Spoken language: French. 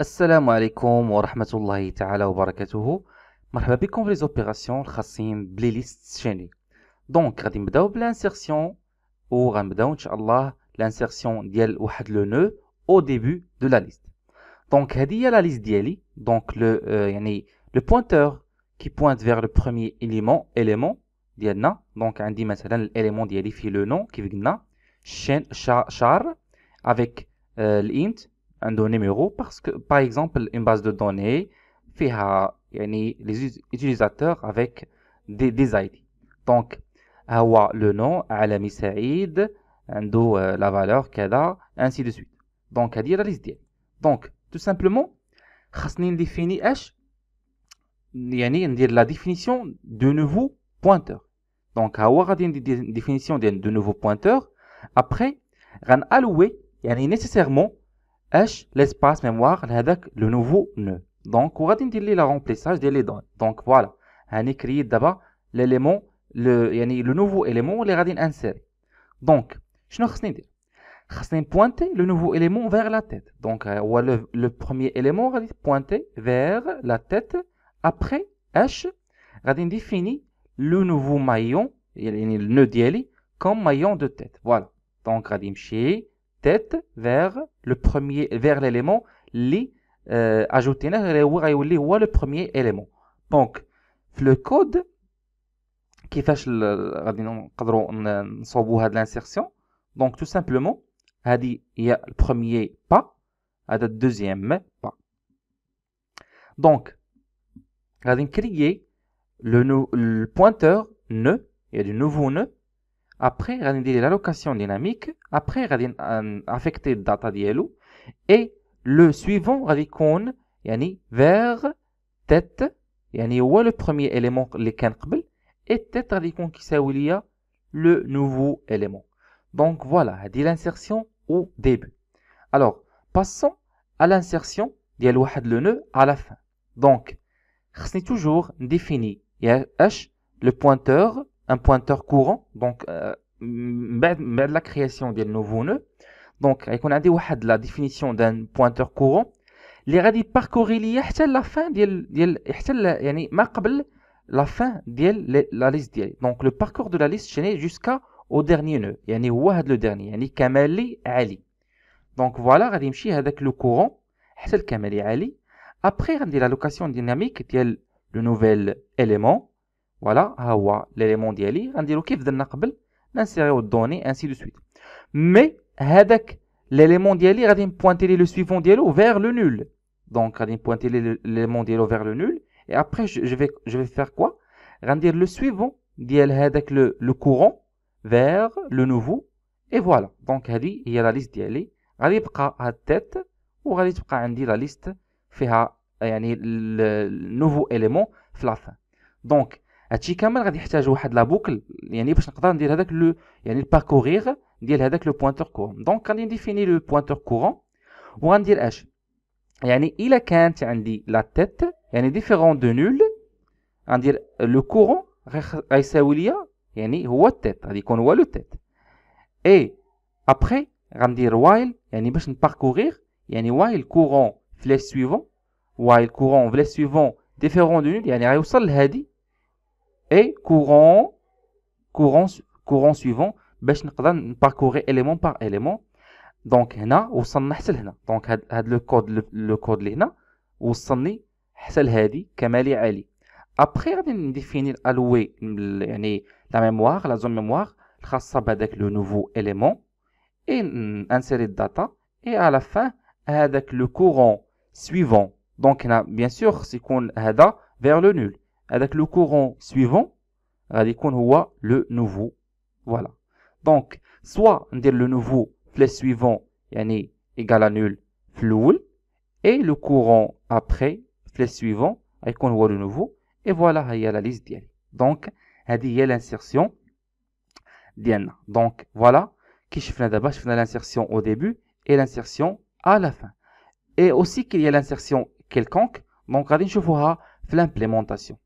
السلام عليكم ورحمة الله تعالى وبركاته مرحبا بكم في ليزوبيراسيون الخاصين بلي ليست شيني دونك غادي نبداو بلانسيرسيون وغنبداو ان شاء الله لانسيرسيون ديال واحد لو نو او ديبي دو لا ليست دونك هادي هي لا ليست ديالي دونك لو آه، يعني لو بوينتور كي بوينت فيغ لو بروميير اليمون اليمون ديالنا دونك عندي مثلا الاليمون ديالي في لو نو كيف قلنا الشين شار افيك آه، الانت un numéro parce que, par exemple, une base de données fait les utilisateurs avec des, des ID. Donc, le nom, Alami Saïd, euh, la valeur, Kada, ainsi de suite. Donc, à dire la liste Donc, tout simplement, nous définir H, la définition de nouveau pointeur. Donc, à a une définition de nouveau pointeur. Après, on allouer, nécessairement, H l'espace mémoire le nouveau nœud donc on va dire le remplissage des éléments donc voilà On d'abord l'élément le le nouveau élément les va insérer. donc شنو خصني Je vais pointer le nouveau élément vers la tête donc euh, le, premier élément va pointer vers la tête après H, va définit le nouveau maillon le nœud comme maillon de tête voilà donc غادي نمشي tête vers le premier vers l'élément li euh, ajoutina ou le premier élément donc le code qui fait le l'insertion donc tout simplement y a le premier pas le deuxième pas donc غادي نكريي le, le pointeur nœud il y du nouveau nœud après a l'allocation dynamique après va euh, affecter data ديالو et le suivant on yani yani vers tête où est le premier élément le canqbel, et tête où il y le nouveau élément donc voilà dire l'insertion au début alors passons à l'insertion de واحد le nœud à la fin donc c'est toujours définir h le pointeur pointeur courant donc euh, met la création d'un nouveau nœud donc on a dit la définition d'un pointeur courant les radis dit parcourir il la fin de la fin la liste donc le parcours de la liste s'en est jusqu'à au dernier nœud à a le dernier Ali donc voilà on a le courant atteint Ali après on a dit l'allocation dynamique de nouvel élément voilà, hawa l'élément l'élément DLI, on dit OK, on insère vos données, ainsi de suite. Mais, l'élément DLI, on pointer le suivant DLO vers le nul. Donc, on va pointer l'élément élément vers le nul. Et après, je vais faire quoi Rendre le suivant DLH avec le courant vers le nouveau. Et voilà. Donc, il y a la liste DLI. On dit qu'à tête, on dit la liste, on le nouveau élément, fin Donc, هادشي كامل غادي يحتاج واحد لا بوكل يعني باش نقدر ندير هذاك لو يعني الباركورير ديال هذاك لو بوينتور كورون دونك غادي نديفيني لو بوينتور كورون وغندير اش يعني الا كانت عندي لا تيت يعني ديفيرون دو نول غندير لو كورون غيساوي ليا يعني هو التيت غادي يكون هو لو تيت اي ابخي غندير وايل يعني باش نباركورير يعني وايل كورون فلاش سويفون وايل كورون فلاش سويفون ديفيرون دو نول يعني غيوصل لهادي et courant courant suivant beshnqadan parcourait élément par élément donc au ou a code le code le code après on définit la mémoire la zone mémoire tracée avec le nouveau élément et insérer le data et à la fin avec le courant suivant donc bien sûr c'est qu'on a vers le nul avec le courant suivant le nouveau voilà donc soit dit le nouveau flèche suivant يعني égal à nul floule et le courant après flèche suivant on voit le nouveau et voilà il a la liste ديالي donc on dit l'insertion ديالنا donc voilà qui شفنا d'abord شفنا l'insertion au début et l'insertion à la fin et aussi qu'il y a l'insertion quelconque donc غادي نشوفوها l'implémentation